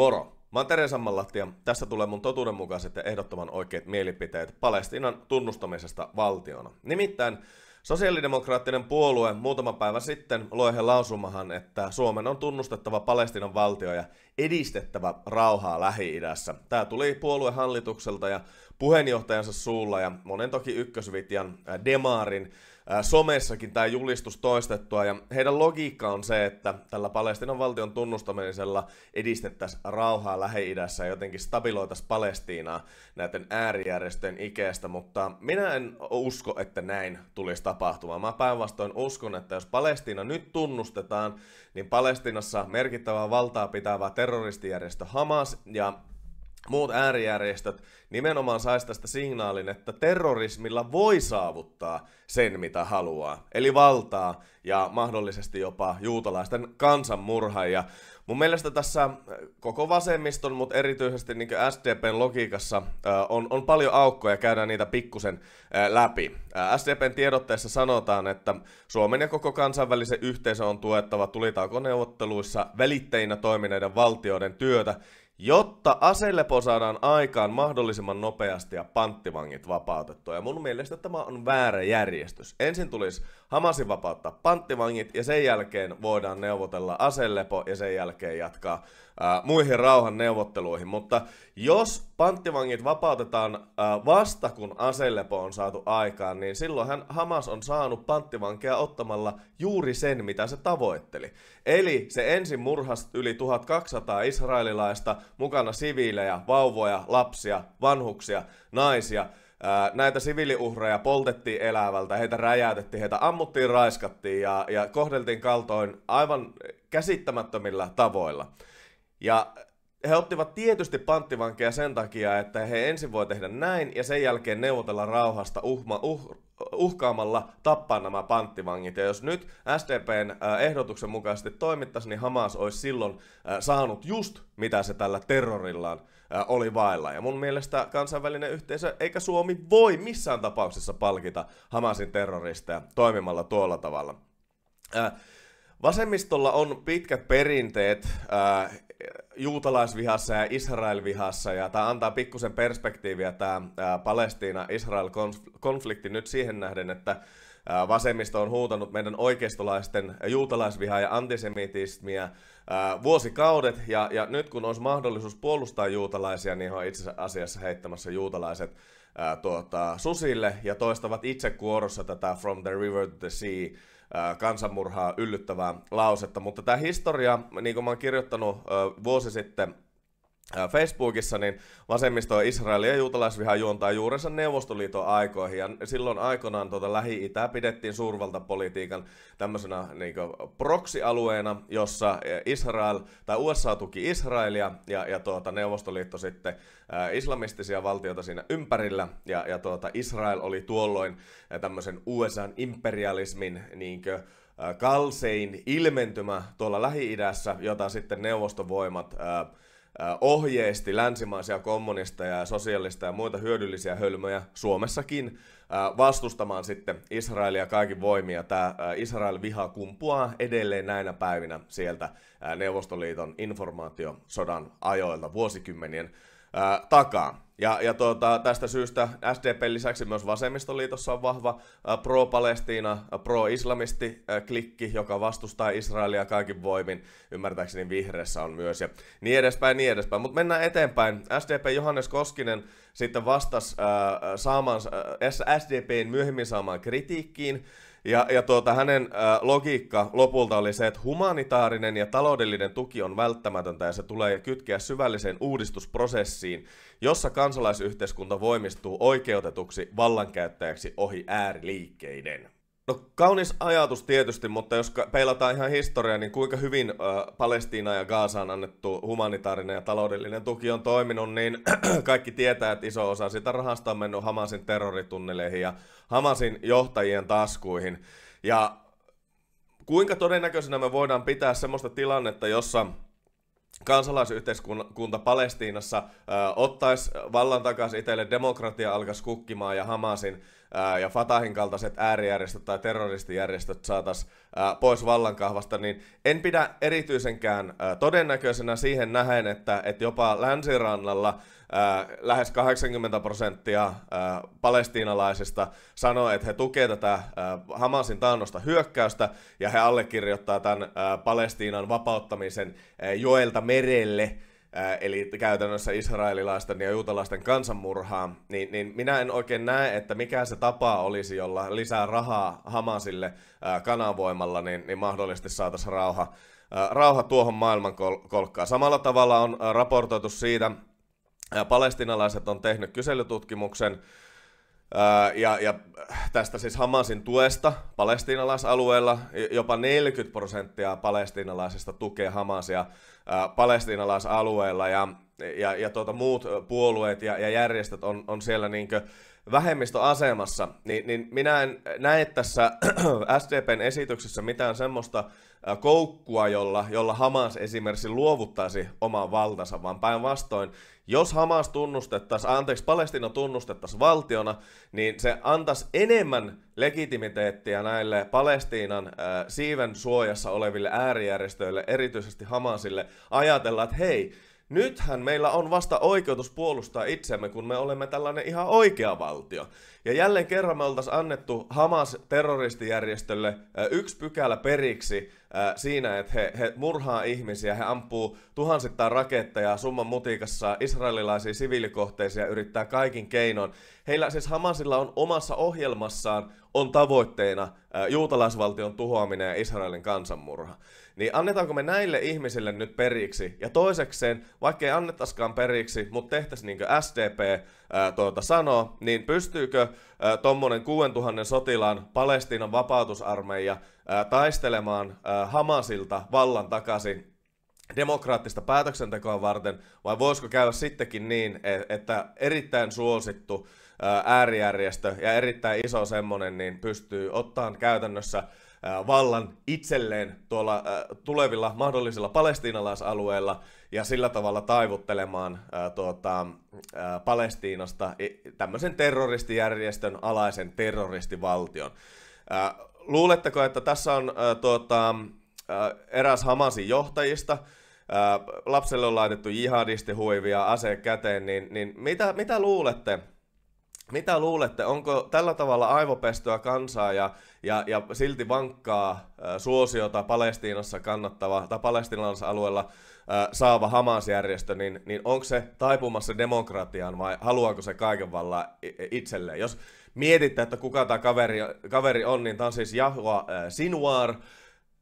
Moro! Mä oon Tere Sammanlahti ja tässä tulee mun totuudenmukaiset ja ehdottoman oikeat mielipiteet Palestiinan tunnustamisesta valtiona. Nimittäin sosiaalidemokraattinen puolue muutama päivä sitten loihe lausumahan, että Suomen on tunnustettava Palestiinan valtio ja edistettävä rauhaa Lähi-idässä. Tää tuli puoluehallitukselta ja puheenjohtajansa suulla ja monen toki ykkösvitian äh, Demarin äh, somessakin tämä julistus toistettua ja heidän logiikka on se, että tällä Palestinan valtion tunnustamisella edistettäisiin rauhaa Lähi-idässä ja jotenkin stabiloitaisiin Palestiinaa näiden äärijärjestöjen ikeestä, mutta minä en usko, että näin tulisi tapahtumaan. Mä päinvastoin uskon, että jos Palestiina nyt tunnustetaan, niin Palestinassa merkittävää valtaa pitävä terroristijärjestö Hamas ja muut äärijärjestöt nimenomaan saisi tästä signaalin, että terrorismilla voi saavuttaa sen, mitä haluaa, eli valtaa ja mahdollisesti jopa juutalaisten kansanmurha. Ja mun mielestä tässä äh, koko vasemmiston, mutta erityisesti niin SDPn logiikassa äh, on, on paljon aukkoja, käydään niitä pikkusen äh, läpi. SDPn tiedotteessa sanotaan, että Suomen ja koko kansainvälisen yhteisön on tuettava tulitaukoneuvotteluissa välitteinä toimineiden valtioiden työtä jotta aselepo saadaan aikaan mahdollisimman nopeasti ja panttivangit vapautettua. Ja mun mielestä tämä on väärä järjestys. Ensin tulisi Hamasin vapauttaa panttivangit ja sen jälkeen voidaan neuvotella aselepo ja sen jälkeen jatkaa ää, muihin rauhan neuvotteluihin. Mutta jos panttivangit vapautetaan vasta, kun aselepo on saatu aikaan, niin silloinhan Hamas on saanut panttivankeja ottamalla juuri sen, mitä se tavoitteli. Eli se ensin murhas yli 1200 israelilaista, mukana siviilejä, vauvoja, lapsia, vanhuksia, naisia. Näitä siviiliuhreja poltettiin elävältä, heitä räjäytettiin, heitä ammuttiin, raiskattiin ja, ja kohdeltiin kaltoin aivan käsittämättömillä tavoilla. Ja he ottivat tietysti panttivankeja sen takia, että he ensin voi tehdä näin ja sen jälkeen neuvotella rauhasta uhma, uh, uhkaamalla tappaa nämä panttivangit. Ja jos nyt SDPn äh, ehdotuksen mukaisesti toimittaisi, niin Hamas olisi silloin äh, saanut just mitä se tällä terrorillaan äh, oli vailla. Ja mun mielestä kansainvälinen yhteisö eikä Suomi voi missään tapauksessa palkita Hamasin terroristeja toimimalla tuolla tavalla. Vasemmistolla on pitkät perinteet äh, juutalaisvihassa ja Israel-vihassa, ja tämä antaa pikkusen perspektiiviä tämä Palestiina-Israel-konflikti nyt siihen nähden, että vasemmisto on huutanut meidän oikeistolaisten juutalaisvihaa ja antisemitismiä vuosikaudet, ja, ja nyt kun olisi mahdollisuus puolustaa juutalaisia, niin he on itse asiassa heittämässä juutalaiset ää, tuota, susille ja toistavat itse kuorossa tätä From the River to the Sea kansanmurhaa yllyttävää lausetta. Mutta tämä historia, niin kuin mä oon kirjoittanut vuosi sitten Facebookissa niin vasemmisto Israeli ja juutalaisviha juontaa juurensa Neuvostoliiton aikoihin ja silloin aikoinaan tuota Lähi-Itää pidettiin suurvaltapolitiikan tämmöisenä niin proksialueena, jossa Israel tai USA tuki Israelia ja, ja tuota, Neuvostoliitto sitten ä, islamistisia valtioita siinä ympärillä ja, ja tuota, Israel oli tuolloin tämmöisen USA-imperialismin niin kuin, kalsein ilmentymä tuolla Lähi-idässä, jota sitten neuvostovoimat ä, ohjeisti länsimaisia kommunisteja ja sosiaalista ja muita hyödyllisiä hölmöjä Suomessakin vastustamaan sitten Israelia kaikin voimia. Tämä Israel-viha kumpuaa edelleen näinä päivinä sieltä Neuvostoliiton informaatiosodan ajoilta vuosikymmenien takaa. Ja, ja tuota, tästä syystä SDP lisäksi myös vasemmistoliitossa on vahva pro-Palestiina, pro-islamisti klikki, joka vastustaa Israelia kaikin voimin. Ymmärtääkseni vihreässä on myös ja niin edespäin, niin edespäin. Mutta mennään eteenpäin. SDP Johannes Koskinen sitten vastasi äh, saamaan, äh, SDPn myöhemmin saamaan kritiikkiin ja, ja tuota, hänen äh, logiikka lopulta oli se, että humanitaarinen ja taloudellinen tuki on välttämätöntä ja se tulee kytkeä syvälliseen uudistusprosessiin, jossa kansalaisyhteiskunta voimistuu oikeutetuksi vallankäyttäjäksi ohi ääriliikkeiden. No kaunis ajatus tietysti, mutta jos peilataan ihan historiaa, niin kuinka hyvin Palestiina ja Gaasaan annettu humanitaarinen ja taloudellinen tuki on toiminut, niin kaikki tietää, että iso osa sitä rahasta on mennyt Hamasin terroritunneleihin ja Hamasin johtajien taskuihin. Ja kuinka todennäköisenä me voidaan pitää semmoista tilannetta, jossa kansalaisyhteiskunta Palestiinassa ottaisi vallan takaisin itselle, demokratia alkaisi kukkimaan ja Hamasin ja Fatahin kaltaiset äärijärjestöt tai terroristijärjestöt saataisiin pois vallankahvasta, niin en pidä erityisenkään todennäköisenä siihen nähen, että, että jopa länsirannalla lähes 80 prosenttia palestiinalaisista sanoo, että he tukee tätä Hamasin taannosta hyökkäystä ja he allekirjoittaa tämän Palestiinan vapauttamisen joelta merelle – eli käytännössä israelilaisten ja juutalaisten kansanmurhaa, niin, niin minä en oikein näe, että mikä se tapa olisi, jolla lisää rahaa Hamasille kanavoimalla, niin, niin mahdollisesti saataisiin rauha, rauha tuohon maailman kolkkaan. Samalla tavalla on raportoitu siitä, palestinalaiset on tehnyt kyselytutkimuksen, ja, ja tästä siis Hamasin tuesta palestiinalaisalueella jopa 40 prosenttia palestiinalaisista tukee Hamasia palestiinalaisalueella ja, ja, ja tuota, muut puolueet ja, ja järjestöt on, on siellä niinkö vähemmistöasemassa, niin, niin minä en näe tässä SDPn esityksessä mitään semmoista koukkua, jolla, jolla Hamas esimerkiksi luovuttaisi oman valtansa, vaan päinvastoin, jos Hamas tunnustettaisiin, anteeksi, Palestina tunnustettaisiin valtiona, niin se antaisi enemmän legitimiteettiä näille Palestiinan äh, siiven suojassa oleville äärijärjestöille, erityisesti Hamasille, ajatella, että hei, Nythän meillä on vasta oikeutus puolustaa itsemme, kun me olemme tällainen ihan oikea valtio. Ja jälleen kerran me oltaisiin annettu Hamas-terroristijärjestölle yksi pykälä periksi, siinä, että he, he murhaa ihmisiä, he ampuu tuhansittain raketteja summan mutikassa israelilaisia siviilikohteisia yrittää kaikin keinoin. Heillä siis Hamasilla on omassa ohjelmassaan on tavoitteena juutalaisvaltion tuhoaminen ja Israelin kansanmurha. Niin annetaanko me näille ihmisille nyt periksi? Ja toisekseen, vaikkei annettaisikaan periksi, mutta tehtäisiin niin SDP, ää, tuota, sanoo, niin pystyykö tuommoinen 6000 sotilaan Palestiinan vapautusarmeija ää, taistelemaan ää, Hamasilta vallan takaisin demokraattista päätöksentekoa varten, vai voisiko käydä sittenkin niin, e, että erittäin suosittu äärijärjestö ja erittäin iso semmoinen, niin pystyy ottaan käytännössä vallan itselleen tuolla tulevilla mahdollisilla palestiinalaisalueilla ja sillä tavalla taivuttelemaan tuota, Palestiinasta tämmöisen terroristijärjestön alaisen terroristivaltion. Luuletteko, että tässä on tuota, eräs Hamasin johtajista, lapselle on laitettu jihadistihuivia, aseet käteen, niin, niin mitä, mitä luulette, mitä luulette, onko tällä tavalla aivopestyä kansaa ja, ja, ja silti vankkaa äh, suosiota Palestiinassa kannattava tai palestinalaisalueella alueella äh, saava Hamas-järjestö, niin, niin onko se taipumassa demokratiaan vai haluaako se kaiken vallan itselleen? Jos mietitte, että kuka tämä kaveri, kaveri on, niin tämä on siis Jahua äh, Sinwar,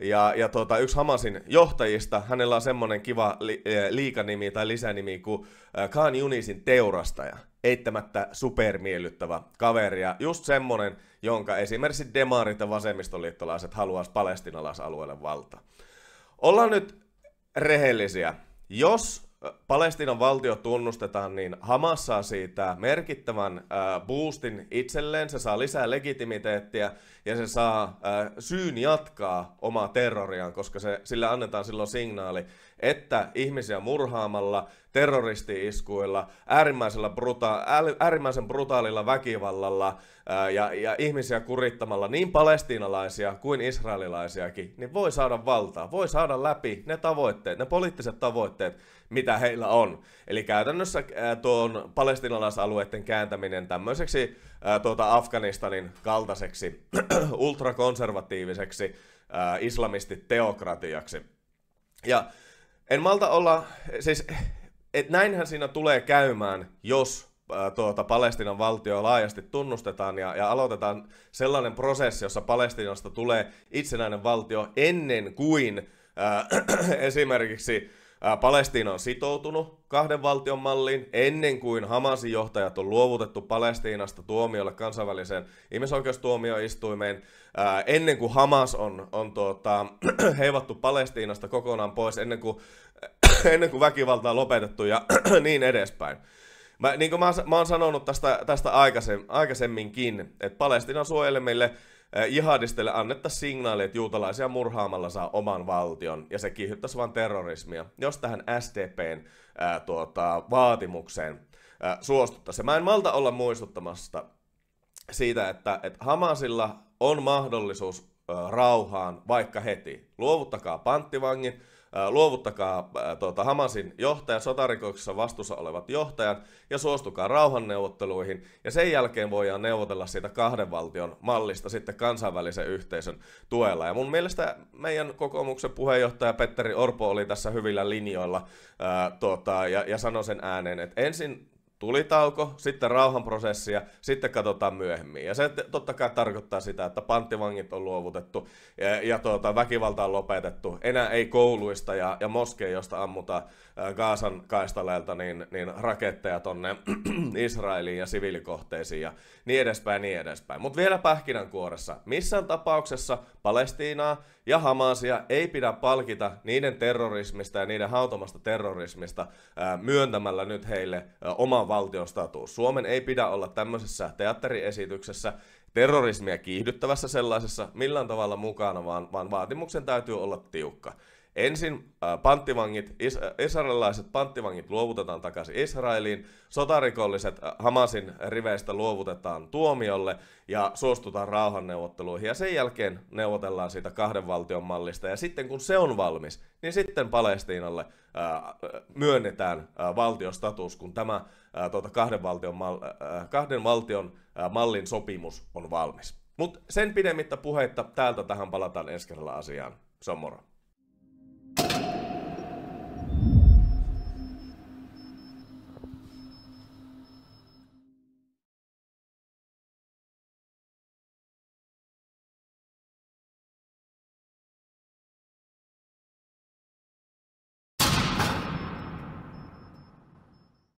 ja, ja tuota, yksi Hamasin johtajista, hänellä on semmoinen kiva li, e, liikanimi tai lisänimi kuin e, Khan Junisin teurastaja. Eittämättä supermiellyttävä kaveri ja just semmonen, jonka esimerkiksi demarit ja vasemmistoliittolaiset haluaisi palestinalaisalueelle valta. Ollaan nyt rehellisiä. Jos e, Palestinan valtio tunnustetaan, niin Hamas saa siitä merkittävän boostin itselleen, se saa lisää legitimiteettiä ja se saa äh, syyn jatkaa omaa terroriaan, koska se, sille annetaan silloin signaali, että ihmisiä murhaamalla, terroristi-iskuilla, äärimmäisellä bruta- äärimmäisen brutaalilla väkivallalla ää, äh, ja, ja ihmisiä kurittamalla niin palestiinalaisia kuin israelilaisiakin, niin voi saada valtaa, voi saada läpi ne tavoitteet, ne poliittiset tavoitteet, mitä heillä on. Eli käytännössä ää, äh, tuon palestinalaisalueiden kääntäminen tämmöiseksi ää, tuota Afganistanin kaltaiseksi ultrakonservatiiviseksi ää, islamistiteokratiaksi. Ja en malta olla, siis et näinhän siinä tulee käymään, jos tuota, Palestinan valtio laajasti tunnustetaan ja, ja aloitetaan sellainen prosessi, jossa Palestinasta tulee itsenäinen valtio ennen kuin ää, esimerkiksi Palestiina on sitoutunut kahden valtion malliin ennen kuin Hamasin johtajat on luovutettu Palestiinasta tuomiolle kansainväliseen ihmisoikeustuomioistuimeen, ennen kuin Hamas on, on tuota, heivattu Palestiinasta kokonaan pois, ennen kuin, ennen kuin väkivalta on lopetettu ja niin edespäin. Mä, niin kuin mä, mä oon sanonut tästä, tästä aikaisemminkin, että Palestiinan suojelemille Äh, jihadistille annettaisiin signaali, että juutalaisia murhaamalla saa oman valtion, ja se kiihdyttäisi vain terrorismia, jos tähän SDPn ää, äh, tuota, vaatimukseen ää, äh, suostuttaisiin. Mä en malta olla muistuttamasta siitä, että, että Hamasilla on mahdollisuus rauhaan vaikka heti. Luovuttakaa panttivangin, luovuttakaa tuota, Hamasin johtaja, sotarikoksissa vastuussa olevat johtajat ja suostukaa rauhanneuvotteluihin. Ja sen jälkeen voidaan neuvotella siitä kahden valtion mallista sitten kansainvälisen yhteisön tuella. Ja mun mielestä meidän kokoomuksen puheenjohtaja Petteri Orpo oli tässä hyvillä linjoilla ää, tuota, ja, ja sanoi sen ääneen, että ensin tulitauko, sitten rauhanprosessia, sitten katsotaan myöhemmin. Ja se totta kai tarkoittaa sitä, että panttivangit on luovutettu ja, ja tuota, väkivalta on lopetettu. Enää ei kouluista ja, ja moskeijosta ammuta Gaasan kaistaleelta niin, niin raketteja tonne Israeliin ja sivilikohteisiin ja niin edespäin, niin edespäin. Mutta vielä pähkinänkuoressa. Missään tapauksessa Palestiinaa ja Hamasia ei pidä palkita niiden terrorismista ja niiden hautomasta terrorismista myöntämällä nyt heille oman valtion status. Suomen ei pidä olla tämmöisessä teatteriesityksessä terrorismia kiihdyttävässä sellaisessa millään tavalla mukana, vaan, vaan vaatimuksen täytyy olla tiukka. Ensin äh, panttivangit, is- äh, israelilaiset panttivangit luovutetaan takaisin Israeliin, sotarikolliset äh, Hamasin riveistä luovutetaan tuomiolle ja suostutaan rauhanneuvotteluihin ja sen jälkeen neuvotellaan siitä kahden valtion mallista ja sitten kun se on valmis, niin sitten Palestiinalle myönnetään valtiostatus, kun tämä tuota, kahden valtion, kahden valtion mallin sopimus on valmis. Mutta sen pidemmittä puheitta täältä tähän palataan ensi kerralla asiaan. Se on moro.